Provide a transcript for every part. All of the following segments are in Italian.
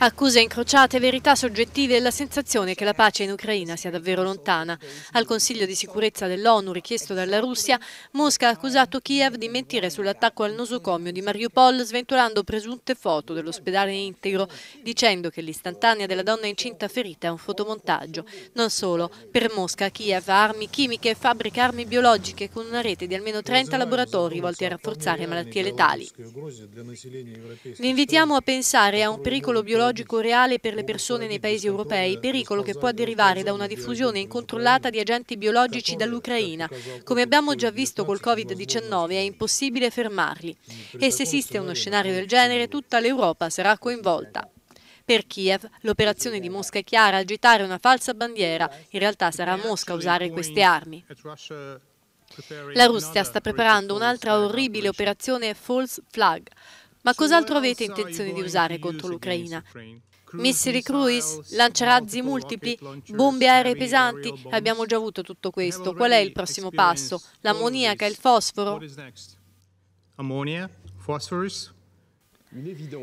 Accuse incrociate, verità soggettive e la sensazione che la pace in Ucraina sia davvero lontana. Al Consiglio di sicurezza dell'ONU richiesto dalla Russia, Mosca ha accusato Kiev di mentire sull'attacco al nosocomio di Mariupol sventolando presunte foto dell'ospedale integro, dicendo che l'istantanea della donna incinta ferita è un fotomontaggio. Non solo, per Mosca Kiev ha armi chimiche e fabbrica armi biologiche con una rete di almeno 30 laboratori volti a rafforzare malattie letali. Vi invitiamo a pensare a un pericolo biologico biologico reale per le persone nei paesi europei, pericolo che può derivare da una diffusione incontrollata di agenti biologici dall'Ucraina. Come abbiamo già visto col Covid-19 è impossibile fermarli e se esiste uno scenario del genere tutta l'Europa sarà coinvolta. Per Kiev l'operazione di Mosca è chiara, agitare una falsa bandiera, in realtà sarà Mosca a usare queste armi. La Russia sta preparando un'altra orribile operazione False Flag, ma cos'altro avete intenzione di usare contro l'Ucraina? Missili cruise, lanciarazzi multipli, bombe aeree pesanti, abbiamo già avuto tutto questo. Qual è il prossimo passo? L'ammoniaca, il fosforo? Ammonia, phosphorus,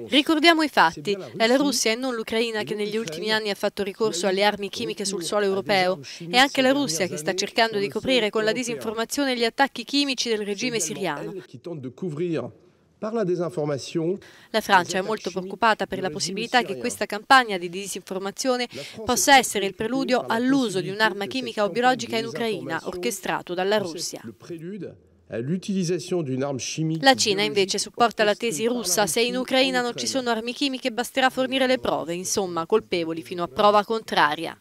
Ricordiamo i fatti, è la Russia e non l'Ucraina che negli ultimi anni ha fatto ricorso alle armi chimiche sul suolo europeo, è anche la Russia che sta cercando di coprire con la disinformazione gli attacchi chimici del regime siriano. Parla La Francia è molto preoccupata per la possibilità che questa campagna di disinformazione possa essere il preludio all'uso di un'arma chimica o biologica in Ucraina orchestrato dalla Russia. La Cina invece supporta la tesi russa, se in Ucraina non ci sono armi chimiche basterà fornire le prove, insomma colpevoli fino a prova contraria.